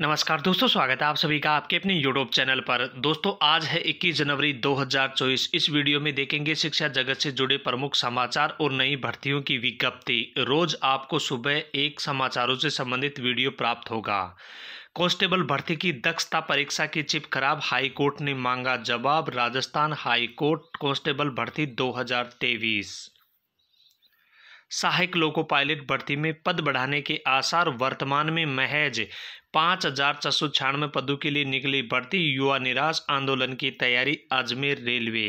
नमस्कार दोस्तों स्वागत है आप सभी का आपके अपने यूट्यूब चैनल पर दोस्तों आज है 21 जनवरी 2024 इस वीडियो में देखेंगे शिक्षा जगत से जुड़े प्रमुख समाचार और नई भर्तियों की विज्ञप्ति रोज आपको सुबह एक समाचारों से संबंधित वीडियो प्राप्त होगा कांस्टेबल भर्ती की दक्षता परीक्षा की चिप खराब हाई कोर्ट ने मांगा जवाब राजस्थान हाई कोर्ट कांस्टेबल भर्ती दो सहायक लोको पायलट भर्ती में पद बढ़ाने के आसार वर्तमान में महज पाँच हजार छह सौ छियानवे पदों के लिए निकली भर्ती युवा निराश आंदोलन की तैयारी अजमेर रेलवे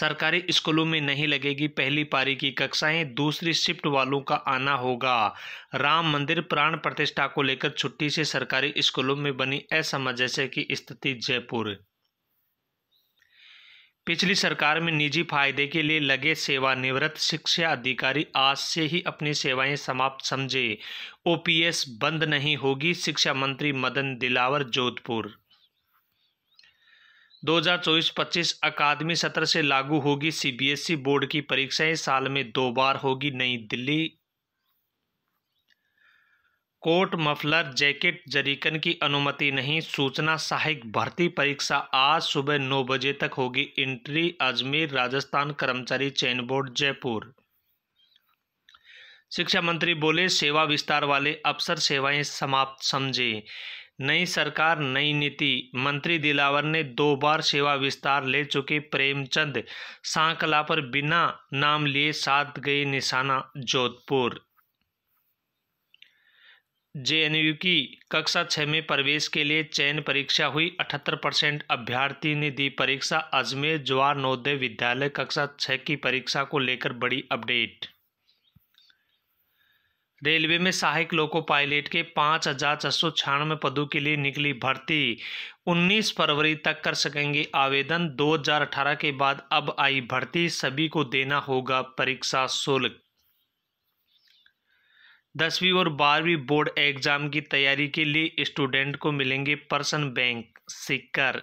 सरकारी स्कूलों में नहीं लगेगी पहली पारी की कक्षाएं दूसरी शिफ्ट वालों का आना होगा राम मंदिर प्राण प्रतिष्ठा को लेकर छुट्टी से सरकारी स्कूलों में बनी असमंजस्य की स्थिति जयपुर पिछली सरकार में निजी फायदे के लिए लगे सेवानिवृत्त शिक्षा अधिकारी आज से ही अपनी सेवाएं समाप्त समझे ओपीएस बंद नहीं होगी शिक्षा मंत्री मदन दिलावर जोधपुर 2024-25 अकादमी सत्र से लागू होगी सीबीएसई बोर्ड की परीक्षाएं साल में दो बार होगी New Delhi coat muffler jacket jerrican की अनुमति नहीं सूचना सहायक भर्ती परीक्षा आज सुबह नौ बजे तक होगी एंट्री अजमेर राजस्थान कर्मचारी चयन बोर्ड जयपुर शिक्षा मंत्री बोले सेवा विस्तार वाले अफसर सेवाएं समाप्त समझे नई सरकार नई नीति मंत्री दिलावर ने दो बार सेवा विस्तार ले चुके प्रेमचंद सांकला पर बिना नाम लिए साथ गए निशाना जोधपुर जेएनयू की कक्षा छः में प्रवेश के लिए चयन परीक्षा हुई अठहत्तर परसेंट अभ्यर्थी ने दी परीक्षा अजमेर जवाहर नवोदय विद्यालय कक्षा छः की परीक्षा को लेकर बड़ी अपडेट रेलवे में सहायक लोको पायलट के पाँच हजार छह सौ छियानवे पदों के लिए निकली भर्ती 19 फरवरी तक कर सकेंगे आवेदन 2018 के बाद अब आई भर्ती सभी को देना होगा परीक्षा शुल्क दसवीं और बारहवीं बोर्ड एग्जाम की तैयारी के लिए स्टूडेंट को मिलेंगे पर्सन बैंक सिक्कर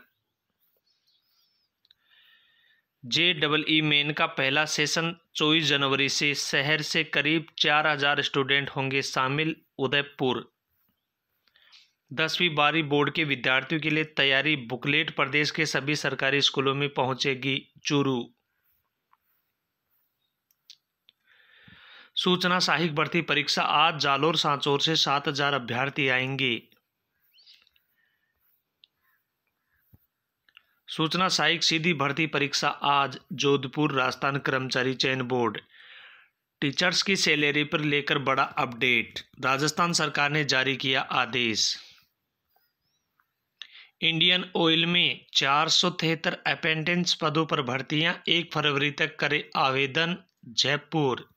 जे डबल ई मेन का पहला सेशन 24 जनवरी से शहर से करीब 4000 स्टूडेंट होंगे शामिल उदयपुर दसवीं बारहवीं बोर्ड के विद्यार्थियों के लिए तैयारी बुकलेट प्रदेश के सभी सरकारी स्कूलों में पहुंचेगी चूरू सूचना सहायक भर्ती परीक्षा आज जालोर सांचोर से सात हजार अभ्यर्थी आएंगे सूचना सहायक सीधी भर्ती परीक्षा आज जोधपुर राजस्थान कर्मचारी चयन बोर्ड टीचर्स की सैलरी पर लेकर बड़ा अपडेट राजस्थान सरकार ने जारी किया आदेश इंडियन ऑयल में चार सौ तिहत्तर अपेंटेंस पदों पर भर्तियां एक फरवरी तक करें आवेदन जयपुर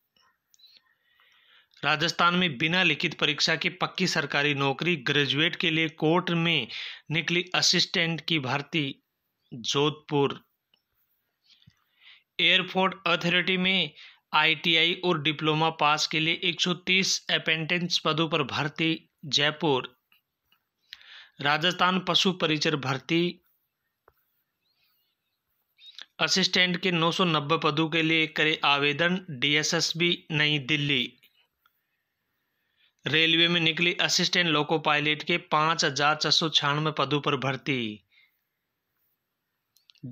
राजस्थान में बिना लिखित परीक्षा के पक्की सरकारी नौकरी ग्रेजुएट के लिए कोर्ट में निकली असिस्टेंट की भर्ती जोधपुर एयरपोर्ट अथॉरिटी में आईटीआई और डिप्लोमा पास के लिए 130 अपेंटेंस पदों पर भर्ती जयपुर राजस्थान पशु परिचर भर्ती असिस्टेंट के 990 पदों के लिए करे आवेदन डीएसएसबी नई दिल्ली रेलवे में निकली असिस्टेंट लोको पायलट के पांच हजार छह सौ छियानवे पदों पर भर्ती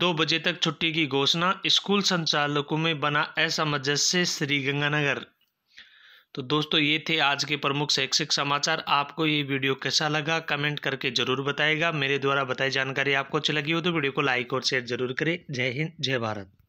दो बजे तक छुट्टी की घोषणा स्कूल संचालकों में बना असमंजस्य श्रीगंगानगर तो दोस्तों ये थे आज के प्रमुख शैक्षिक समाचार आपको ये वीडियो कैसा लगा कमेंट करके जरूर बताएगा मेरे द्वारा बताई जानकारी आपको अच्छी लगी हो तो वीडियो को लाइक और शेयर जरूर करें जय हिंद जय भारत